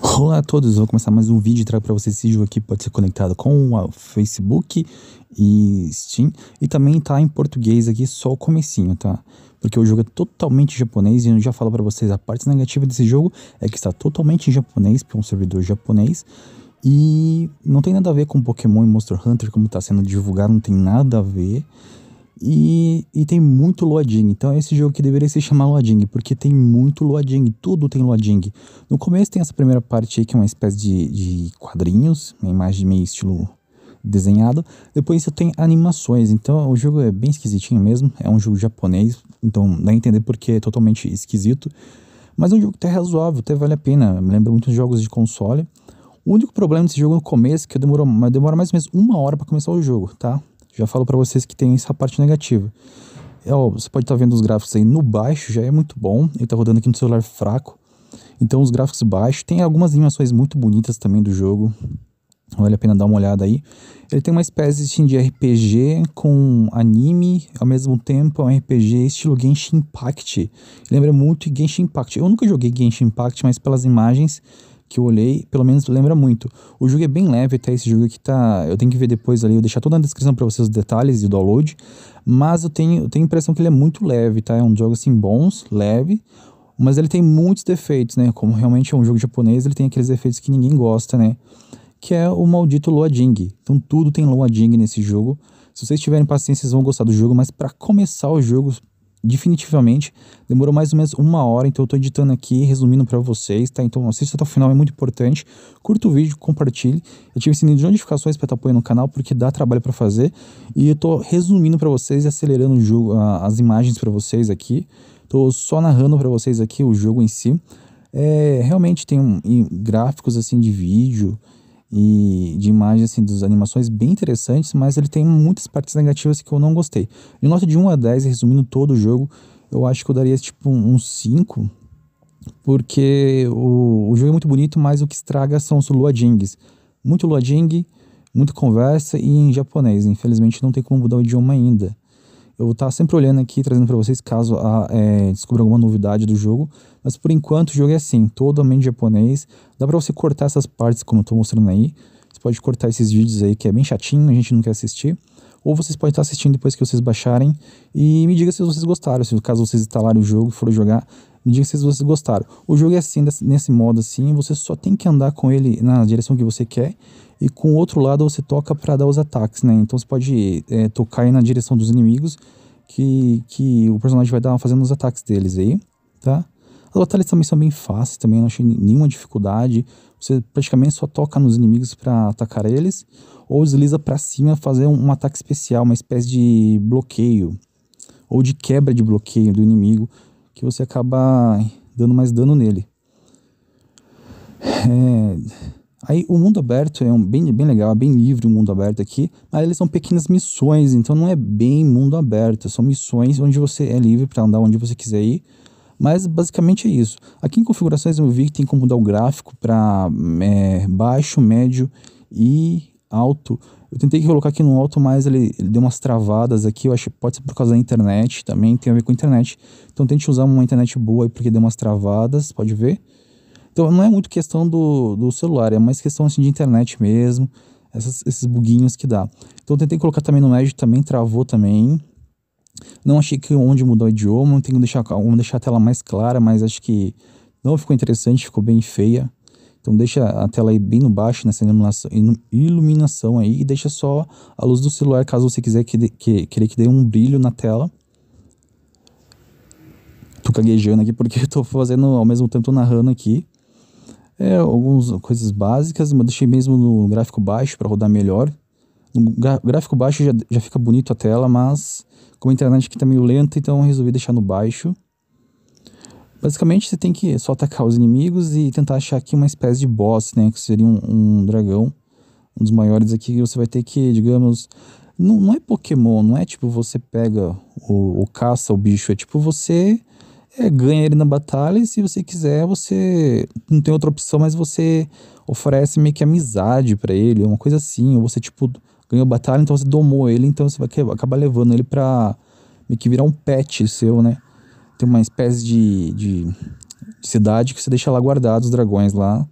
Olá a todos, vou começar mais um vídeo e trago para vocês esse jogo aqui, pode ser conectado com o Facebook e Steam, e também tá em português aqui só o comecinho, tá? Porque o jogo é totalmente japonês e eu já falo para vocês, a parte negativa desse jogo é que está totalmente em japonês, por é um servidor japonês, e não tem nada a ver com Pokémon e Monster Hunter como está sendo divulgado, não tem nada a ver, e, e tem muito loading. Então é esse jogo que deveria se chamar loading, porque tem muito loading, tudo tem loading. No começo tem essa primeira parte aí que é uma espécie de, de quadrinhos, uma imagem meio estilo desenhado. Depois você tem animações, então o jogo é bem esquisitinho mesmo. É um jogo japonês, então dá a entender porque é totalmente esquisito. Mas é um jogo que até tá razoável, até vale a pena. Me lembra muitos jogos de console. O único problema desse jogo no começo é que demorou, demora mais ou menos uma hora para começar o jogo, tá? Já falo para vocês que tem essa parte negativa. É, ó, você pode estar tá vendo os gráficos aí no baixo, já é muito bom. Ele está rodando aqui no celular fraco. Então os gráficos baixos. Tem algumas animações muito bonitas também do jogo. Vale a pena dar uma olhada aí. Ele tem uma espécie assim, de RPG com anime, ao mesmo tempo é um RPG estilo Genshin Impact. Lembra muito Genshin Impact. Eu nunca joguei Genshin Impact, mas pelas imagens que eu olhei, pelo menos lembra muito. O jogo é bem leve até, esse jogo aqui tá... Eu tenho que ver depois ali, eu deixar toda na descrição para vocês os detalhes e o download. Mas eu tenho, eu tenho a impressão que ele é muito leve, tá? É um jogo assim, bons, leve. Mas ele tem muitos defeitos, né? Como realmente é um jogo japonês, ele tem aqueles defeitos que ninguém gosta, né? Que é o maldito loading. Então tudo tem loading nesse jogo. Se vocês tiverem paciência, vocês vão gostar do jogo, mas para começar o jogo, definitivamente demorou mais ou menos uma hora, então eu tô editando aqui, resumindo para vocês, tá? Então assista até o final, é muito importante. Curta o vídeo, compartilhe. eu tive sininho de notificações para estar tá apoiando o canal, porque dá trabalho para fazer. E eu tô resumindo para vocês e acelerando o jogo, as imagens para vocês aqui. Tô só narrando para vocês aqui o jogo em si. É, realmente tem um, gráficos assim de vídeo, e de imagens assim, das animações bem interessantes, mas ele tem muitas partes negativas que eu não gostei. Em nota de 1 a 10, resumindo todo o jogo, eu acho que eu daria tipo um 5, porque o, o jogo é muito bonito, mas o que estraga são os luadings. Muito Luajing, muita conversa e em japonês. Infelizmente não tem como mudar o idioma ainda. Eu vou estar sempre olhando aqui, trazendo para vocês caso a, ah, é, descubra alguma novidade do jogo. Mas por enquanto o jogo é assim, totalmente japonês. Dá para você cortar essas partes como eu estou mostrando aí. Você pode cortar esses vídeos aí que é bem chatinho, a gente não quer assistir. Ou vocês podem estar assistindo depois que vocês baixarem. E me diga se vocês gostaram, se caso vocês instalarem o jogo e forem jogar. Me diga se vocês gostaram. O jogo é assim, nesse modo assim, você só tem que andar com ele na direção que você quer e com o outro lado você toca para dar os ataques, né? Então você pode é, tocar aí na direção dos inimigos que, que o personagem vai dar fazendo os ataques deles aí, tá? As batalhas também são bem fáceis, também não achei nenhuma dificuldade. Você praticamente só toca nos inimigos para atacar eles, ou desliza para cima fazer um, um ataque especial, uma espécie de bloqueio ou de quebra de bloqueio do inimigo que você acaba dando mais dano nele. É, aí o mundo aberto é um bem, bem legal, é bem livre o mundo aberto aqui, mas eles são pequenas missões, então não é bem mundo aberto, são missões onde você é livre para andar onde você quiser ir. Mas basicamente é isso. Aqui em configurações eu vi que tem como mudar o gráfico para é, baixo, médio e alto. Eu tentei colocar aqui no alto, mas ele, ele, deu umas travadas aqui. Eu acho que pode ser por causa da internet também, tem a ver com a internet. Então tente usar uma internet boa aí, porque deu umas travadas, pode ver. Então não é muito questão do, do celular, é mais questão assim de internet mesmo. Essas, esses buguinhos que dá. Então tentei colocar também no Edge, também travou também. Não achei que onde mudar o idioma, tenho que deixar, vamos deixar a tela mais clara, mas acho que não ficou interessante, ficou bem feia. Então deixa a tela aí bem no baixo nessa iluminação, iluminação aí e deixa só a luz do celular caso você quiser que, que querer que dê um brilho na tela. Tô gaguejando aqui porque eu tô fazendo ao mesmo tempo tô narrando aqui. É, algumas coisas básicas, mas deixei mesmo no gráfico baixo para rodar melhor. No gráfico baixo já, já fica bonito a tela, mas como a internet aqui tá meio lenta, então resolvi deixar no baixo. Basicamente, você tem que só atacar os inimigos e tentar achar aqui uma espécie de boss, né? Que seria um, um dragão, um dos maiores aqui. E você vai ter que, digamos... Não, não é Pokémon, não é tipo você pega ou, caça o bicho. É tipo você é, ganha ele na batalha e se você quiser, você não tem outra opção, mas você oferece meio que amizade para ele, uma coisa assim. Ou você, tipo, ganhou batalha, então você domou ele, então você vai acabar levando ele pra meio que virar um pet seu, né? tem uma espécie de, de, cidade que você deixa lá guardado os dragões lá.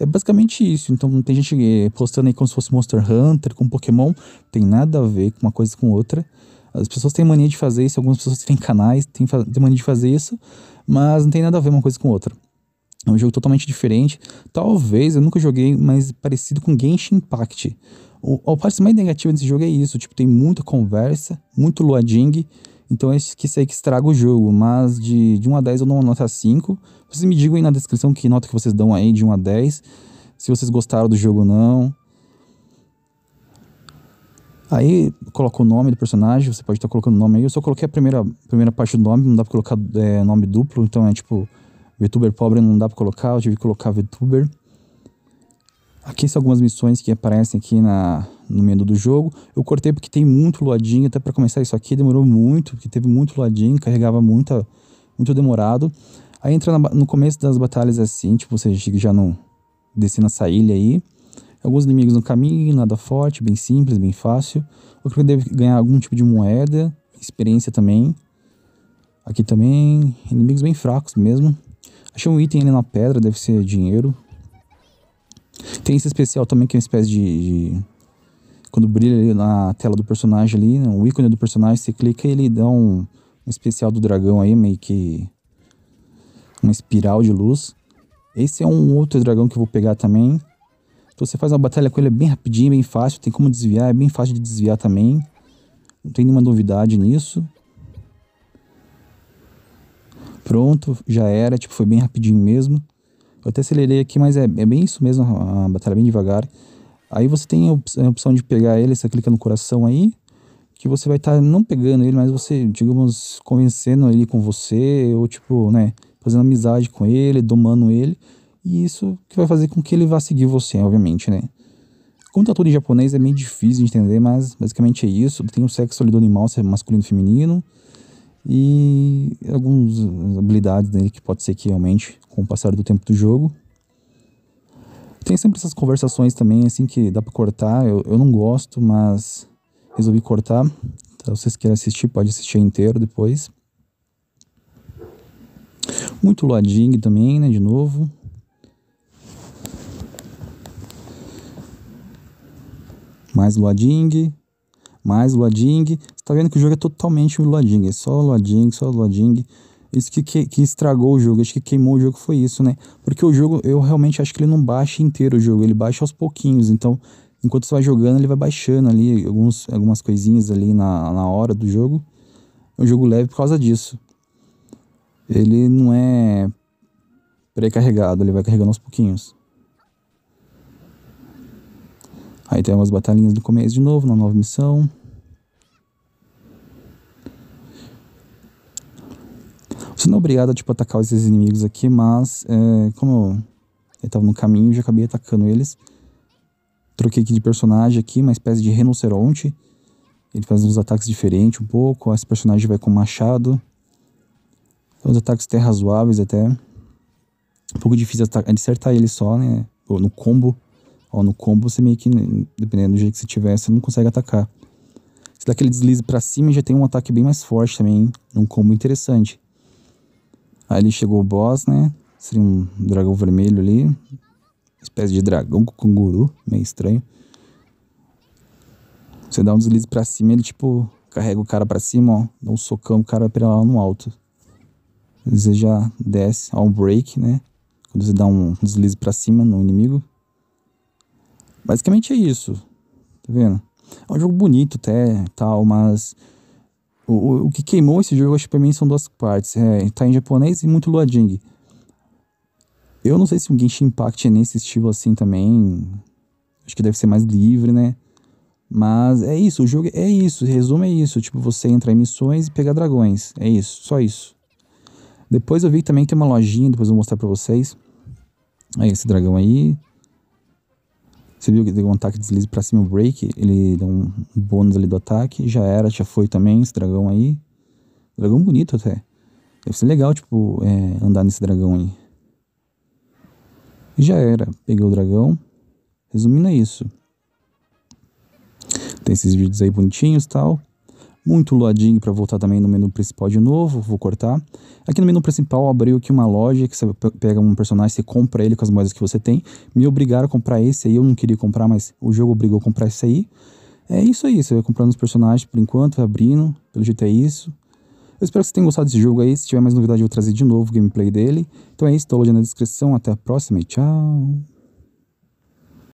É basicamente isso. Então tem gente eh, postando aí como se fosse Monster Hunter com Pokémon. Tem nada a ver com uma coisa com outra. As pessoas têm mania de fazer isso, algumas pessoas têm canais, têm, têm mania de fazer isso, mas não tem nada a ver uma coisa com outra. É um jogo totalmente diferente. Talvez, eu nunca joguei, mas parecido com Genshin Impact. O, a parte mais negativa desse jogo é isso, tipo, tem muita conversa, muito loading, então é isso sei que estraga o jogo. Mas de, de 1 a 10 eu dou uma nota 5. Vocês me digam aí na descrição que nota que vocês dão aí de 1 a 10. Se vocês gostaram do jogo ou não. Aí coloca o nome do personagem, você pode estar tá colocando o nome aí. Eu só coloquei a primeira, primeira parte do nome, não dá pra colocar é, nome duplo, então é tipo VTuber pobre não dá pra colocar, eu tive que colocar VTuber. Aqui são algumas missões que aparecem aqui na, no meio do jogo. Eu cortei porque tem muito loadinho, até para começar isso aqui demorou muito, porque teve muito loadinho, carregava muita, muito demorado. Aí entra na, no começo das batalhas assim, tipo, você já não descendo nessa ilha aí. Alguns inimigos no caminho, nada forte, bem simples, bem fácil. Eu creio que deve ganhar algum tipo de moeda, experiência também. Aqui também, inimigos bem fracos mesmo. Achei um item ali na pedra, deve ser dinheiro. Tem esse especial também, que é uma espécie de, de quando brilha na tela do personagem ali, né, o ícone do personagem, você clica e ele dá um, um especial do dragão aí, meio que uma espiral de luz. Esse é um outro dragão que eu vou pegar também. Então você faz uma batalha com ele é bem rapidinho, bem fácil, tem como desviar, é bem fácil de desviar também. Não tem nenhuma novidade nisso. Pronto, já era, tipo, foi bem rapidinho mesmo. Eu até acelerei aqui, mas é, é bem isso mesmo, a batalha é bem devagar. Aí você tem a opção de pegar ele, você clica no coração aí, que você vai estar tá não pegando ele, mas você, digamos, convencendo ele com você, ou tipo, né, fazendo amizade com ele, domando ele, e isso que vai fazer com que ele vá seguir você, obviamente, né. Como tá tudo em japonês é meio difícil de entender, mas basicamente é isso. Tem o sexo ali do animal, se é masculino ou feminino, e algumas habilidades dele que pode ser que realmente, com o passar do tempo do jogo. Tem sempre essas conversações também, assim, que dá pra cortar. Eu, eu não gosto, mas resolvi cortar. Então, se vocês querem assistir, pode assistir inteiro depois. Muito Loading também, né? De novo. Mais Loading. Mais Loading. Você tá vendo que o jogo é totalmente Loading. É só Loading, só Loading. Isso que, que, que, estragou o jogo, acho que queimou o jogo foi isso, né? Porque o jogo, eu realmente acho que ele não baixa inteiro o jogo, ele baixa aos pouquinhos. Então, enquanto você vai jogando, ele vai baixando ali alguns, algumas coisinhas ali na, na hora do jogo. É um jogo leve por causa disso. Ele não é pré-carregado, ele vai carregando aos pouquinhos. Aí tem umas batalhinhas no começo de novo, na nova missão. sendo obrigado a tipo, atacar esses inimigos aqui, mas é, como eu tava no caminho, já acabei atacando eles. Troquei aqui de personagem aqui, uma espécie de rinoceronte. Ele faz uns ataques diferentes um pouco. Esse personagem vai com machado. Então, os ataques até razoáveis até. Um pouco difícil de acertar ele só, né? Ou no combo. Ou no combo você meio que, né, dependendo do jeito que você tiver, você não consegue atacar. Se dá aquele deslize pra cima, já tem um ataque bem mais forte também. Hein? Um combo interessante. Ali chegou o boss, né? Seria um dragão vermelho ali. Uma espécie de dragão com canguru, meio estranho. Você dá um deslize pra cima, ele tipo carrega o cara pra cima, ó. Dá um socão, o cara pra lá no alto. Você já desce, Ó, um break, né? Quando você dá um deslize pra cima no inimigo. Basicamente é isso. Tá vendo? É um jogo bonito até, tal, mas o, o, que queimou esse jogo, acho que pra mim são duas partes. É, tá em japonês e muito loading. Eu não sei se o Genshin Impact é nesse estilo assim também. Acho que deve ser mais livre, né? Mas é isso, o jogo é isso, resumo é isso. Tipo, você entra em missões e pegar dragões. É isso, só isso. Depois eu vi também que tem uma lojinha, depois eu vou mostrar pra vocês. aí é esse dragão aí. Você viu que deu um ataque deslize pra cima, o break. Ele deu um bônus ali do ataque. Já era, já foi também esse dragão aí. Dragão bonito até. Deve ser legal, tipo, é, andar nesse dragão aí. E já era. Peguei o dragão. Resumindo é isso. Tem esses vídeos aí bonitinhos e tal muito loading para voltar também no menu principal de novo, vou cortar. Aqui no menu principal abriu aqui uma loja que você pega um personagem, você compra ele com as moedas que você tem. Me obrigaram a comprar esse aí, eu não queria comprar, mas o jogo obrigou a comprar esse aí. É isso aí, você vai comprando os personagens por enquanto, abrindo, pelo jeito é isso. Eu espero que vocês tenham gostado desse jogo aí, se tiver mais novidade eu vou trazer de novo o gameplay dele. Então é isso, tô na descrição, até a próxima e tchau!